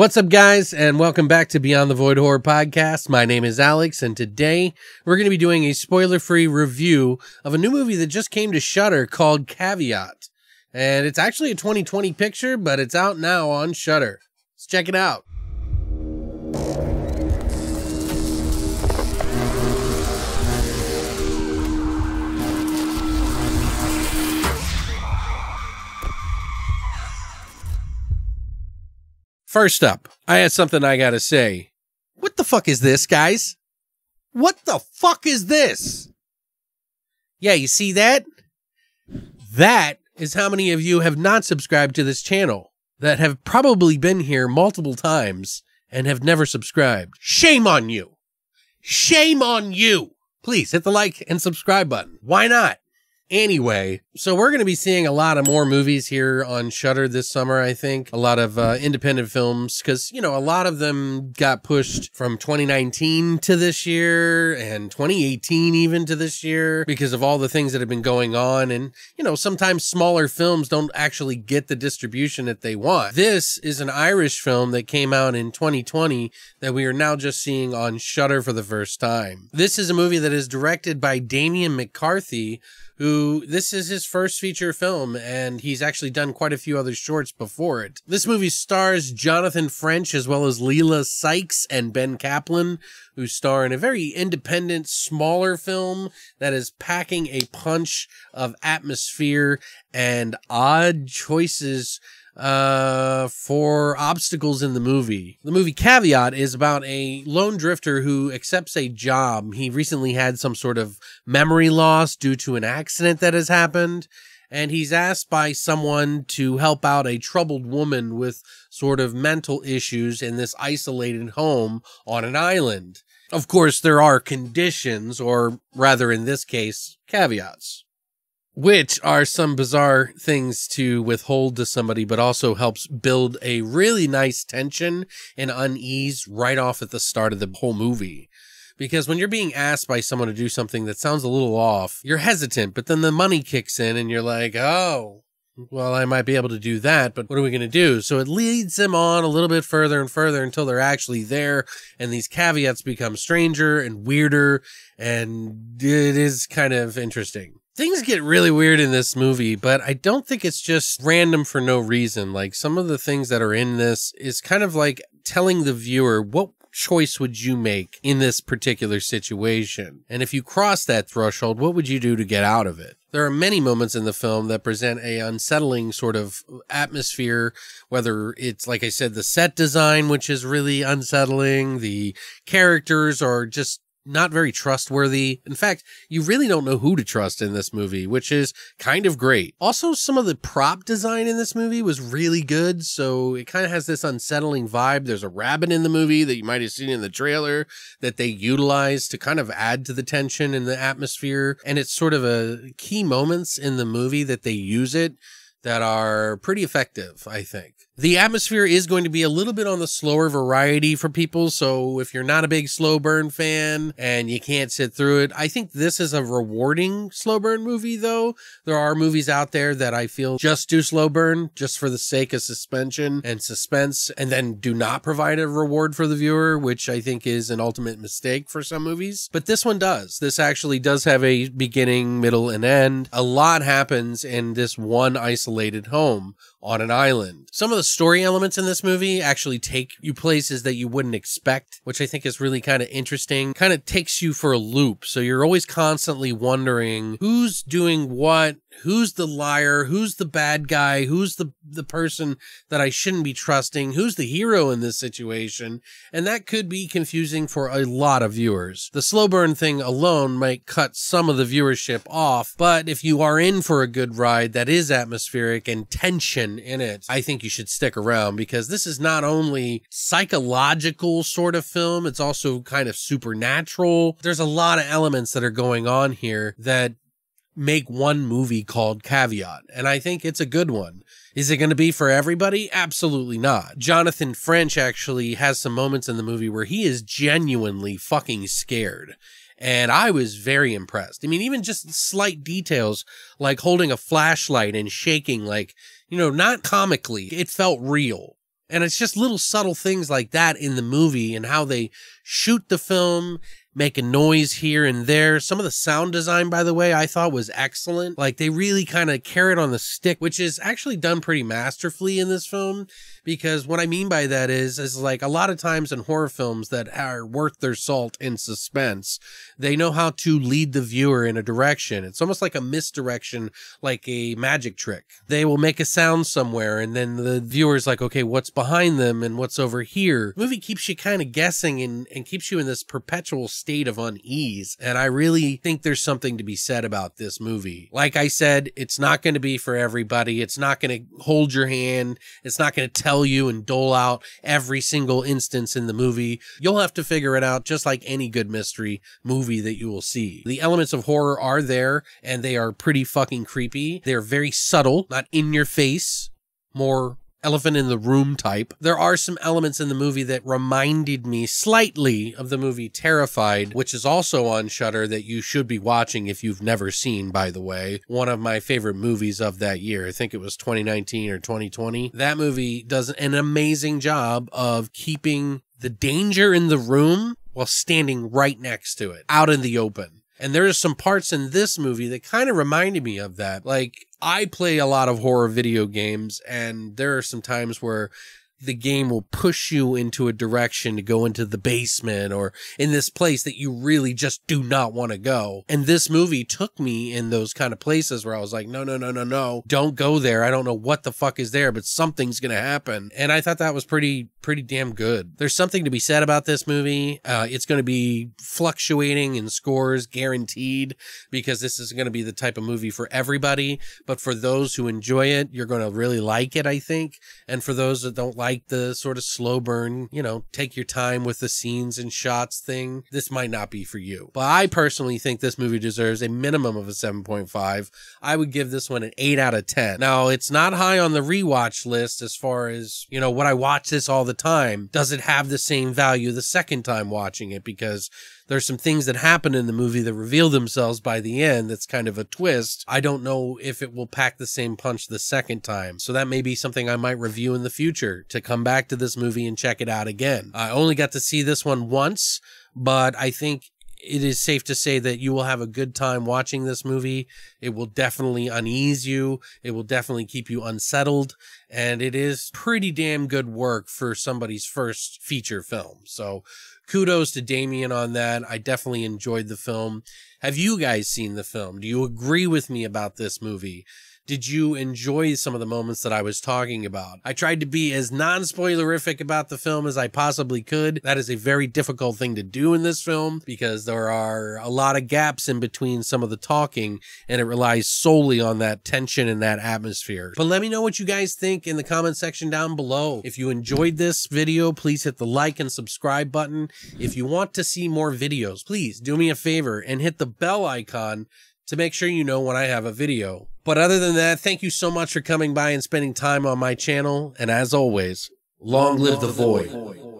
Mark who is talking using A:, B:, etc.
A: What's up, guys, and welcome back to Beyond the Void Horror Podcast. My name is Alex, and today we're going to be doing a spoiler free review of a new movie that just came to Shutter called Caveat. And it's actually a 2020 picture, but it's out now on Shutter. Let's check it out. First up, I had something I gotta say. What the fuck is this, guys? What the fuck is this? Yeah, you see that? That is how many of you have not subscribed to this channel that have probably been here multiple times and have never subscribed. Shame on you. Shame on you. Please hit the like and subscribe button. Why not? Anyway, so we're going to be seeing a lot of more movies here on Shutter this summer, I think. A lot of uh, independent films cuz you know, a lot of them got pushed from 2019 to this year and 2018 even to this year because of all the things that have been going on and you know, sometimes smaller films don't actually get the distribution that they want. This is an Irish film that came out in 2020 that we are now just seeing on Shutter for the first time. This is a movie that is directed by Damien McCarthy who this is his his first feature film, and he's actually done quite a few other shorts before it. This movie stars Jonathan French as well as Leela Sykes and Ben Kaplan, who star in a very independent, smaller film that is packing a punch of atmosphere and odd choices uh, for obstacles in the movie. The movie Caveat is about a lone drifter who accepts a job. He recently had some sort of memory loss due to an accident that has happened and he's asked by someone to help out a troubled woman with sort of mental issues in this isolated home on an island. Of course, there are conditions, or rather, in this case, caveats, which are some bizarre things to withhold to somebody, but also helps build a really nice tension and unease right off at the start of the whole movie. Because when you're being asked by someone to do something that sounds a little off, you're hesitant, but then the money kicks in and you're like, oh, well, I might be able to do that, but what are we going to do? So it leads them on a little bit further and further until they're actually there, and these caveats become stranger and weirder, and it is kind of interesting. Things get really weird in this movie, but I don't think it's just random for no reason. Like some of the things that are in this is kind of like telling the viewer what choice would you make in this particular situation? And if you cross that threshold, what would you do to get out of it? There are many moments in the film that present a unsettling sort of atmosphere, whether it's, like I said, the set design, which is really unsettling, the characters are just not very trustworthy. In fact, you really don't know who to trust in this movie, which is kind of great. Also, some of the prop design in this movie was really good, so it kind of has this unsettling vibe. There's a rabbit in the movie that you might have seen in the trailer that they utilize to kind of add to the tension and the atmosphere, and it's sort of a key moments in the movie that they use it that are pretty effective, I think. The atmosphere is going to be a little bit on the slower variety for people, so if you're not a big slow burn fan and you can't sit through it, I think this is a rewarding slow burn movie, though. There are movies out there that I feel just do slow burn just for the sake of suspension and suspense, and then do not provide a reward for the viewer, which I think is an ultimate mistake for some movies. But this one does. This actually does have a beginning, middle, and end. A lot happens in this one isolated home, on an island. Some of the story elements in this movie actually take you places that you wouldn't expect, which I think is really kind of interesting. Kind of takes you for a loop. So you're always constantly wondering who's doing what who's the liar who's the bad guy who's the the person that i shouldn't be trusting who's the hero in this situation and that could be confusing for a lot of viewers the slow burn thing alone might cut some of the viewership off but if you are in for a good ride that is atmospheric and tension in it i think you should stick around because this is not only psychological sort of film it's also kind of supernatural there's a lot of elements that are going on here that make one movie called Caveat, and I think it's a good one. Is it going to be for everybody? Absolutely not. Jonathan French actually has some moments in the movie where he is genuinely fucking scared. And I was very impressed. I mean, even just slight details like holding a flashlight and shaking, like, you know, not comically, it felt real. And it's just little subtle things like that in the movie and how they shoot the film making noise here and there. Some of the sound design, by the way, I thought was excellent. Like they really kind of carry it on the stick, which is actually done pretty masterfully in this film. Because what I mean by that is, is like a lot of times in horror films that are worth their salt in suspense, they know how to lead the viewer in a direction. It's almost like a misdirection, like a magic trick. They will make a sound somewhere and then the viewer is like, okay, what's behind them and what's over here? The movie keeps you kind of guessing and, and keeps you in this perpetual state of unease. And I really think there's something to be said about this movie. Like I said, it's not going to be for everybody. It's not going to hold your hand. It's not going to tell you and dole out every single instance in the movie. You'll have to figure it out just like any good mystery movie that you will see. The elements of horror are there and they are pretty fucking creepy. They're very subtle, not in your face, more elephant in the room type. There are some elements in the movie that reminded me slightly of the movie Terrified, which is also on Shutter that you should be watching if you've never seen, by the way. One of my favorite movies of that year. I think it was 2019 or 2020. That movie does an amazing job of keeping the danger in the room while standing right next to it out in the open. And are some parts in this movie that kind of reminded me of that. Like, I play a lot of horror video games, and there are some times where the game will push you into a direction to go into the basement or in this place that you really just do not want to go. And this movie took me in those kind of places where I was like, no, no, no, no, no, don't go there. I don't know what the fuck is there, but something's going to happen. And I thought that was pretty, pretty damn good. There's something to be said about this movie. Uh, it's going to be fluctuating in scores guaranteed because this is going to be the type of movie for everybody. But for those who enjoy it, you're going to really like it, I think. And for those that don't like like the sort of slow burn, you know, take your time with the scenes and shots thing, this might not be for you. But I personally think this movie deserves a minimum of a 7.5. I would give this one an 8 out of 10. Now, it's not high on the rewatch list as far as, you know, what I watch this all the time. Does it have the same value the second time watching it? Because there's some things that happen in the movie that reveal themselves by the end that's kind of a twist. I don't know if it will pack the same punch the second time. So that may be something I might review in the future to come back to this movie and check it out again. I only got to see this one once, but I think it is safe to say that you will have a good time watching this movie. It will definitely unease you. It will definitely keep you unsettled. And it is pretty damn good work for somebody's first feature film. So kudos to Damien on that. I definitely enjoyed the film. Have you guys seen the film? Do you agree with me about this movie? did you enjoy some of the moments that I was talking about? I tried to be as non spoilerific about the film as I possibly could. That is a very difficult thing to do in this film because there are a lot of gaps in between some of the talking and it relies solely on that tension and that atmosphere. But let me know what you guys think in the comment section down below. If you enjoyed this video, please hit the like and subscribe button. If you want to see more videos, please do me a favor and hit the bell icon to make sure you know when I have a video. But other than that, thank you so much for coming by and spending time on my channel. And as always, long, long live, live the, the void. void.